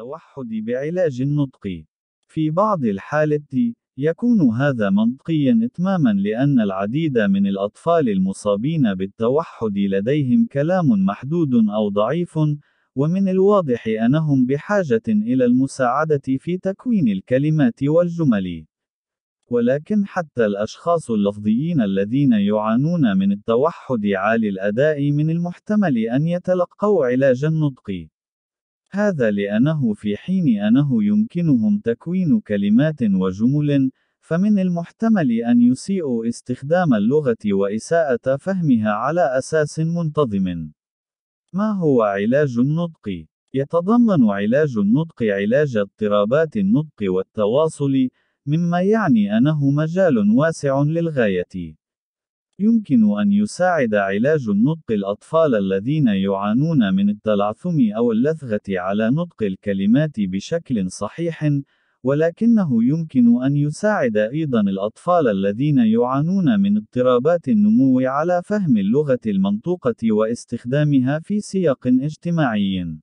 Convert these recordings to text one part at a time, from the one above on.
التوحد بعلاج النطق. في بعض الحالات يكون هذا منطقيا إتماما لأن العديد من الأطفال المصابين بالتوحد لديهم كلام محدود أو ضعيف، ومن الواضح أنهم بحاجة إلى المساعدة في تكوين الكلمات والجمل. ولكن حتى الأشخاص اللفظيين الذين يعانون من التوحد عالي الأداء من المحتمل أن يتلقوا علاج النطق. هذا لأنه في حين أنه يمكنهم تكوين كلمات وجمل، فمن المحتمل أن يسيئوا استخدام اللغة وإساءة فهمها على أساس منتظم. ما هو علاج النطق؟ يتضمن علاج النطق علاج اضطرابات النطق والتواصل، مما يعني أنه مجال واسع للغاية. يمكن أن يساعد علاج النطق الأطفال الذين يعانون من التلعثم أو اللثغة على نطق الكلمات بشكل صحيح، ولكنه يمكن أن يساعد أيضًا الأطفال الذين يعانون من اضطرابات النمو على فهم اللغة المنطوقة واستخدامها في سياق اجتماعي.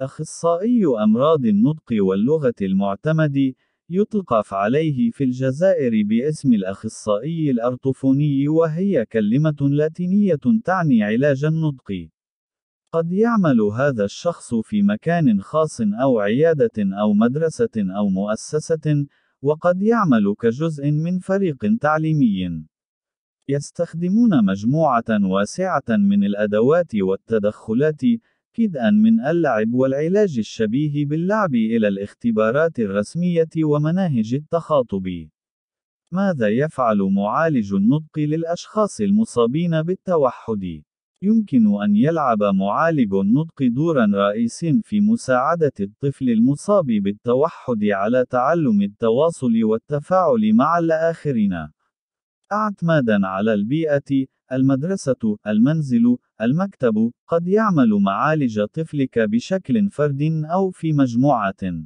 أخصائي أمراض النطق واللغة المعتمد يطلق عليه في الجزائر باسم الأخصائي الأرطفوني وهي كلمة لاتينية تعني علاج النطق. قد يعمل هذا الشخص في مكان خاص أو عيادة أو مدرسة أو مؤسسة، وقد يعمل كجزء من فريق تعليمي. يستخدمون مجموعة واسعة من الأدوات والتدخلات كدءا من اللعب والعلاج الشبيه باللعب إلى الاختبارات الرسمية ومناهج التخاطب. ماذا يفعل معالج النطق للأشخاص المصابين بالتوحد؟ يمكن أن يلعب معالج النطق دورًا رئيسيًا في مساعدة الطفل المصاب بالتوحد على تعلم التواصل والتفاعل مع الآخرين. اعتمادًا على البيئة، المدرسة، المنزل، المكتب، قد يعمل معالج طفلك بشكل فرد أو في مجموعة.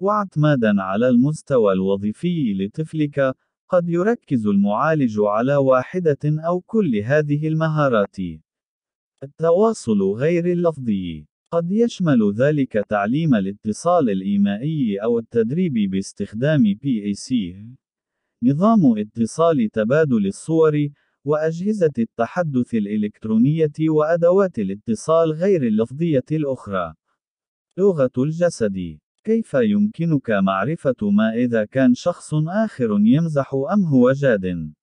واعتمادا على المستوى الوظيفي لطفلك، قد يركز المعالج على واحدة أو كل هذه المهارات. التواصل غير اللفظي قد يشمل ذلك تعليم الاتصال الإيمائي أو التدريب باستخدام PAC نظام اتصال تبادل الصور وأجهزة التحدث الإلكترونية وأدوات الاتصال غير اللفظية الأخرى. لغة الجسد كيف يمكنك معرفة ما إذا كان شخص آخر يمزح أم هو جاد؟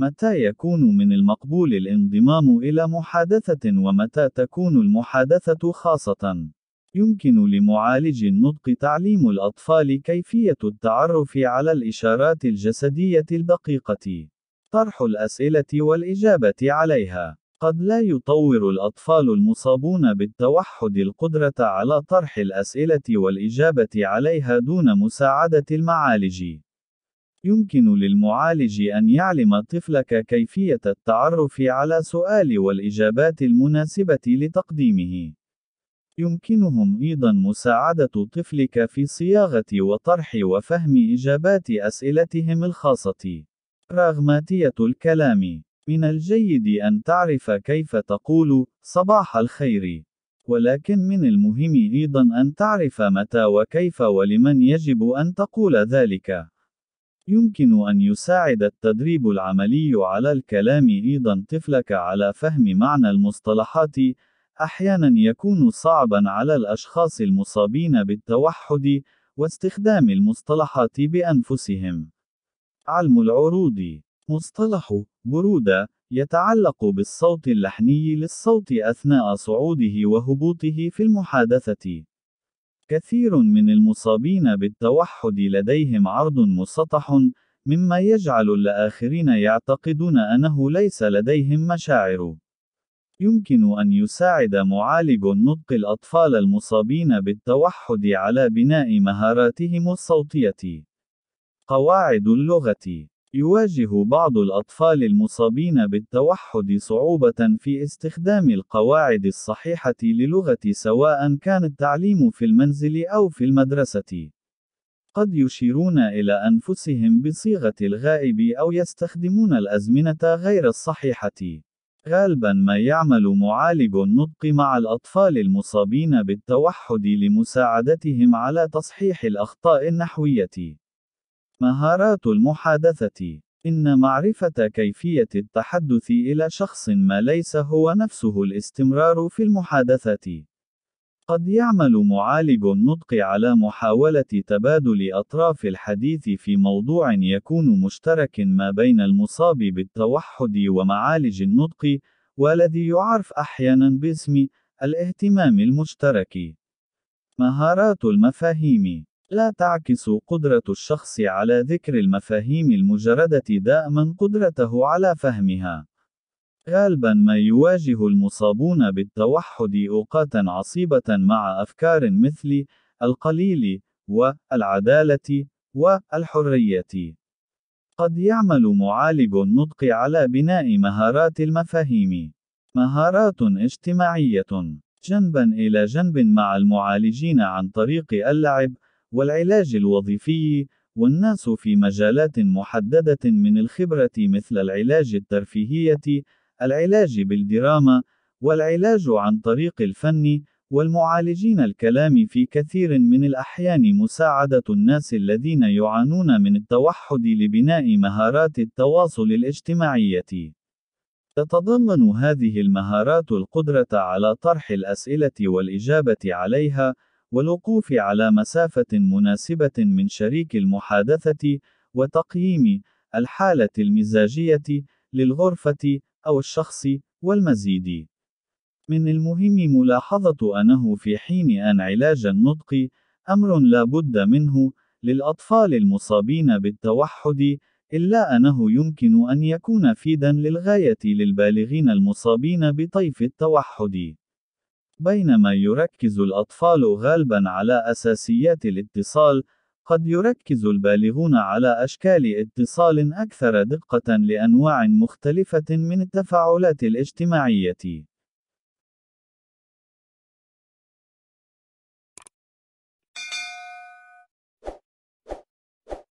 متى يكون من المقبول الانضمام إلى محادثة ومتى تكون المحادثة خاصة؟ يمكن لمعالج النطق تعليم الأطفال كيفية التعرف على الإشارات الجسدية الدقيقة. وطرح الأسئلة والإجابة عليها. قد لا يطور الأطفال المصابون بالتوحد القدرة على طرح الأسئلة والإجابة عليها دون مساعدة المعالج. يمكن للمعالج أن يعلم طفلك كيفية التعرف على سؤال والإجابات المناسبة لتقديمه. يمكنهم أيضًا مساعدة طفلك في صياغة وطرح وفهم إجابات أسئلتهم الخاصة. براغماتية الكلام. من الجيد أن تعرف كيف تقول صباح الخير. ولكن من المهم أيضا أن تعرف متى وكيف ولمن يجب أن تقول ذلك. يمكن أن يساعد التدريب العملي على الكلام أيضا طفلك على فهم معنى المصطلحات. أحيانا يكون صعبا على الأشخاص المصابين بالتوحد واستخدام المصطلحات بأنفسهم. علم العروض مصطلح برودة يتعلق بالصوت اللحني للصوت أثناء صعوده وهبوطه في المحادثة. كثير من المصابين بالتوحد لديهم عرض مسطح، مما يجعل الآخرين يعتقدون أنه ليس لديهم مشاعر. يمكن أن يساعد معالج النطق الأطفال المصابين بالتوحد على بناء مهاراتهم الصوتية. قواعد اللغة يواجه بعض الأطفال المصابين بالتوحد صعوبة في استخدام القواعد الصحيحة للغة سواء كان التعليم في المنزل أو في المدرسة. قد يشيرون إلى أنفسهم بصيغة الغائب أو يستخدمون الأزمنة غير الصحيحة. غالبا ما يعمل معالج النطق مع الأطفال المصابين بالتوحد لمساعدتهم على تصحيح الأخطاء النحوية. مهارات المحادثة إن معرفة كيفية التحدث إلى شخص ما ليس هو نفسه الاستمرار في المحادثة. قد يعمل معالج النطق على محاولة تبادل أطراف الحديث في موضوع يكون مشترك ما بين المصاب بالتوحد ومعالج النطق، والذي يعرف أحيانًا باسم الاهتمام المشترك. مهارات المفاهيم لا تعكس قدرة الشخص على ذكر المفاهيم المجردة دائما قدرته على فهمها. غالبا ما يواجه المصابون بالتوحد أوقاتا عصيبة مع أفكار مثل القليل والعدالة والحرية. قد يعمل معالج النطق على بناء مهارات المفاهيم. مهارات اجتماعية جنبا إلى جنب مع المعالجين عن طريق اللعب والعلاج الوظيفي والناس في مجالات محددة من الخبرة مثل العلاج الترفيهية، العلاج بالدراما، والعلاج عن طريق الفن، والمعالجين الكلام في كثير من الأحيان مساعدة الناس الذين يعانون من التوحد لبناء مهارات التواصل الاجتماعية. تتضمن هذه المهارات القدرة على طرح الأسئلة والإجابة عليها، والوقوف على مسافة مناسبة من شريك المحادثة، وتقييم الحالة المزاجية للغرفة أو الشخص، والمزيد. من المهم ملاحظة أنه في حين أن علاج النطق أمر لا بد منه للأطفال المصابين بالتوحد، إلا أنه يمكن أن يكون فيدًا للغاية للبالغين المصابين بطيف التوحد. بينما يركز الأطفال غالبًا على أساسيات الاتصال، قد يركز البالغون على أشكال اتصال أكثر دقة لأنواع مختلفة من التفاعلات الاجتماعية.